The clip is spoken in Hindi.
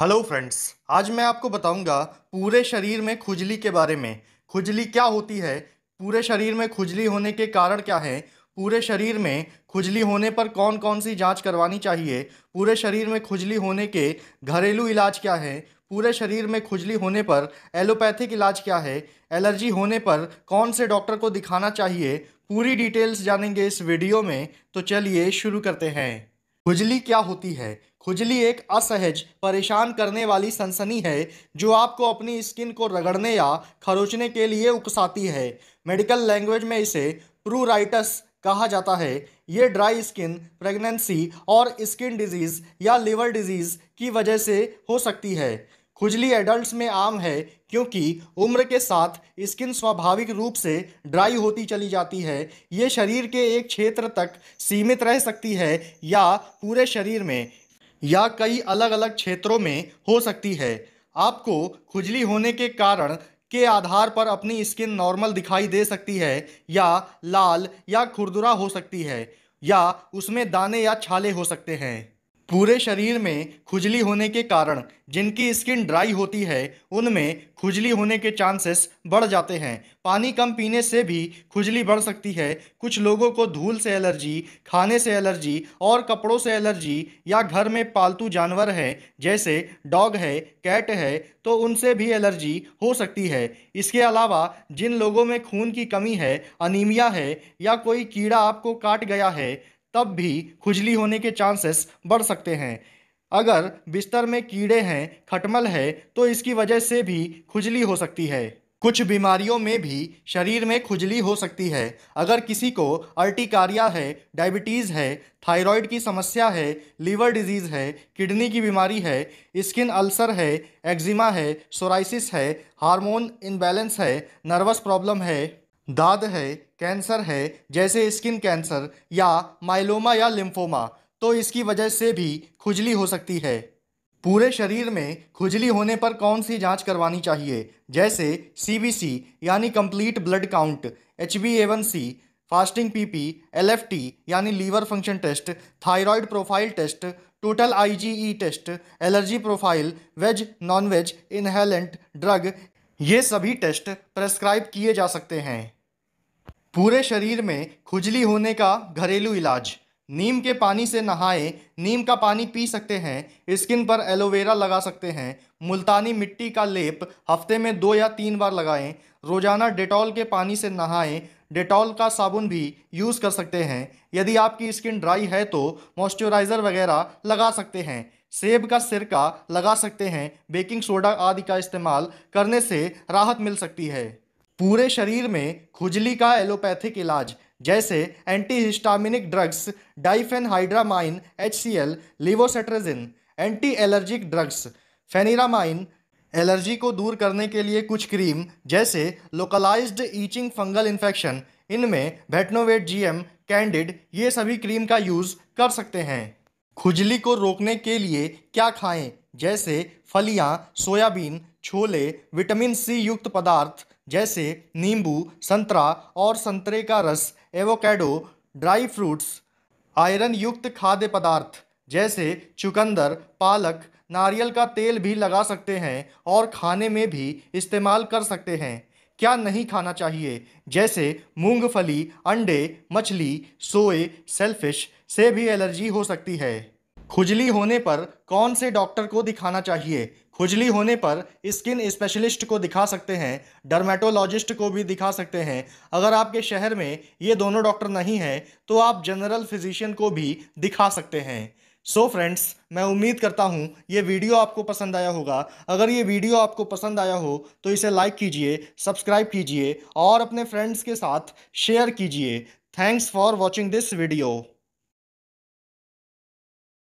हेलो फ्रेंड्स आज मैं आपको बताऊंगा पूरे शरीर में खुजली के बारे में खुजली क्या होती है पूरे शरीर में खुजली होने के कारण क्या है पूरे शरीर में खुजली होने पर कौन कौन सी जांच करवानी चाहिए पूरे शरीर में खुजली होने के घरेलू इलाज क्या है पूरे शरीर में खुजली होने पर एलोपैथिक इलाज क्या है एलर्जी होने पर कौन से डॉक्टर को दिखाना चाहिए पूरी डिटेल्स जानेंगे इस वीडियो में तो चलिए शुरू करते हैं खुजली क्या होती है खुजली एक असहज परेशान करने वाली सनसनी है जो आपको अपनी स्किन को रगड़ने या खरोचने के लिए उकसाती है मेडिकल लैंग्वेज में इसे प्रूराइटस कहा जाता है ये ड्राई स्किन प्रेगनेंसी और स्किन डिजीज़ या लिवर डिजीज़ की वजह से हो सकती है खुजली एडल्ट में आम है क्योंकि उम्र के साथ स्किन स्वाभाविक रूप से ड्राई होती चली जाती है ये शरीर के एक क्षेत्र तक सीमित रह सकती है या पूरे शरीर में या कई अलग अलग क्षेत्रों में हो सकती है आपको खुजली होने के कारण के आधार पर अपनी स्किन नॉर्मल दिखाई दे सकती है या लाल या खुरदुरा हो सकती है या उसमें दाने या छाले हो सकते हैं पूरे शरीर में खुजली होने के कारण जिनकी स्किन ड्राई होती है उनमें खुजली होने के चांसेस बढ़ जाते हैं पानी कम पीने से भी खुजली बढ़ सकती है कुछ लोगों को धूल से एलर्जी खाने से एलर्जी और कपड़ों से एलर्जी या घर में पालतू जानवर है जैसे डॉग है कैट है तो उनसे भी एलर्जी हो सकती है इसके अलावा जिन लोगों में खून की कमी है अनीमिया है या कोई कीड़ा आपको काट गया है तब भी खुजली होने के चांसेस बढ़ सकते हैं अगर बिस्तर में कीड़े हैं खटमल है तो इसकी वजह से भी खुजली हो सकती है कुछ बीमारियों में भी शरीर में खुजली हो सकती है अगर किसी को अर्टिकारिया है डायबिटीज़ है थायराइड की समस्या है लीवर डिजीज़ है किडनी की बीमारी है स्किन अल्सर है एक्जिमा है सोराइसिस है हार्मोन इनबैलेंस है नर्वस प्रॉब्लम है दाद है कैंसर है जैसे स्किन कैंसर या माइलोमा या लिम्फोमा तो इसकी वजह से भी खुजली हो सकती है पूरे शरीर में खुजली होने पर कौन सी जांच करवानी चाहिए जैसे सी यानी complete blood count H B A one C fasting PP LFT यानी liver function test thyroid profile test total IgE test allergy profile veg non veg inhalant drug ये सभी टेस्ट प्रेस्क्राइब किए जा सकते हैं पूरे शरीर में खुजली होने का घरेलू इलाज नीम के पानी से नहाएं नीम का पानी पी सकते हैं स्किन पर एलोवेरा लगा सकते हैं मुल्तानी मिट्टी का लेप हफ्ते में दो या तीन बार लगाएं रोज़ाना डेटॉल के पानी से नहाएं डेटॉल का साबुन भी यूज़ कर सकते हैं यदि आपकी स्किन ड्राई है तो मॉइस्चराइज़र वगैरह लगा सकते हैं सेब का सिरका लगा सकते हैं बेकिंग सोडा आदि का इस्तेमाल करने से राहत मिल सकती है पूरे शरीर में खुजली का एलोपैथिक इलाज जैसे antihistaminic drugs diphenhydramine H C L levocetirizine anti allergic drugs pheniramine allergy को दूर करने के लिए कुछ क्रीम जैसे लोकलाइज्ड ईचिंग फंगल इन्फेक्शन इनमें वेटनोवेट जीएम कैंडिड ये सभी क्रीम का यूज़ कर सकते हैं खुजली को रोकने के लिए क्या खाएं जैसे फलियां सोयाबीन छोले विटामिन सी युक्त पदार्थ जैसे नींबू संतरा और संतरे का रस एवोकेडो ड्राई फ्रूट्स आयरन युक्त खाद्य पदार्थ जैसे चुकंदर पालक नारियल का तेल भी लगा सकते हैं और खाने में भी इस्तेमाल कर सकते हैं क्या नहीं खाना चाहिए जैसे मूंगफली अंडे मछली सोए सेलफिश से भी एलर्जी हो सकती है खुजली होने पर कौन से डॉक्टर को दिखाना चाहिए खुजली होने पर स्किन स्पेशलिस्ट को दिखा सकते हैं डर्मेटोलॉजिस्ट को भी दिखा सकते हैं अगर आपके शहर में ये दोनों डॉक्टर नहीं हैं तो आप जनरल फिजिशियन को भी दिखा सकते हैं सो so फ्रेंड्स मैं उम्मीद करता हूँ ये वीडियो आपको पसंद आया होगा अगर ये वीडियो आपको पसंद आया हो तो इसे लाइक कीजिए सब्सक्राइब कीजिए और अपने फ्रेंड्स के साथ शेयर कीजिए thanks for watching this video